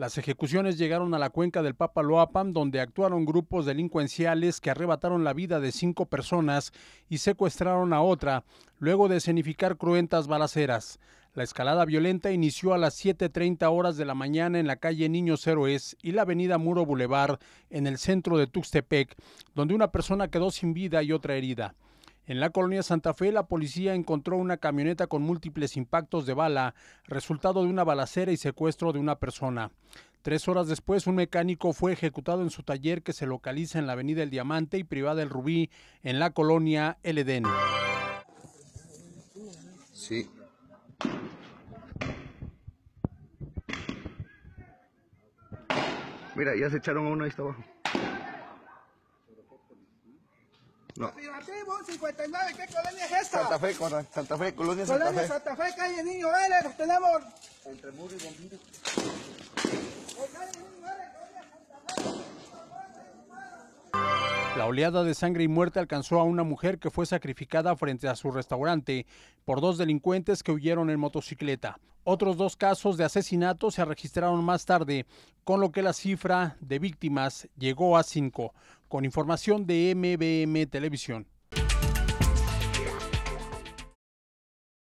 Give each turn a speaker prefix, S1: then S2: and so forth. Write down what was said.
S1: Las ejecuciones llegaron a la cuenca del Papaloapan, donde actuaron grupos delincuenciales que arrebataron la vida de cinco personas y secuestraron a otra, luego de escenificar cruentas balaceras. La escalada violenta inició a las 7.30 horas de la mañana en la calle Niños Héroes y la avenida Muro Boulevard, en el centro de Tuxtepec, donde una persona quedó sin vida y otra herida. En la colonia Santa Fe, la policía encontró una camioneta con múltiples impactos de bala, resultado de una balacera y secuestro de una persona. Tres horas después, un mecánico fue ejecutado en su taller que se localiza en la Avenida El Diamante y Privada El Rubí, en la colonia El Edén.
S2: Sí. Mira, ya se echaron a uno ahí está abajo. No.
S3: Afirmativo, 59, ¿qué colonia es esta? Santa Fe,
S4: Santa Fe, colonia Santa colonia Fe. Colonia
S3: Santa Fe, calle Niño Vélez, tenemos... Entre Muro y Bombino.
S1: La oleada de sangre y muerte alcanzó a una mujer que fue sacrificada frente a su restaurante por dos delincuentes que huyeron en motocicleta. Otros dos casos de asesinato se registraron más tarde, con lo que la cifra de víctimas llegó a cinco. Con información de MBM Televisión.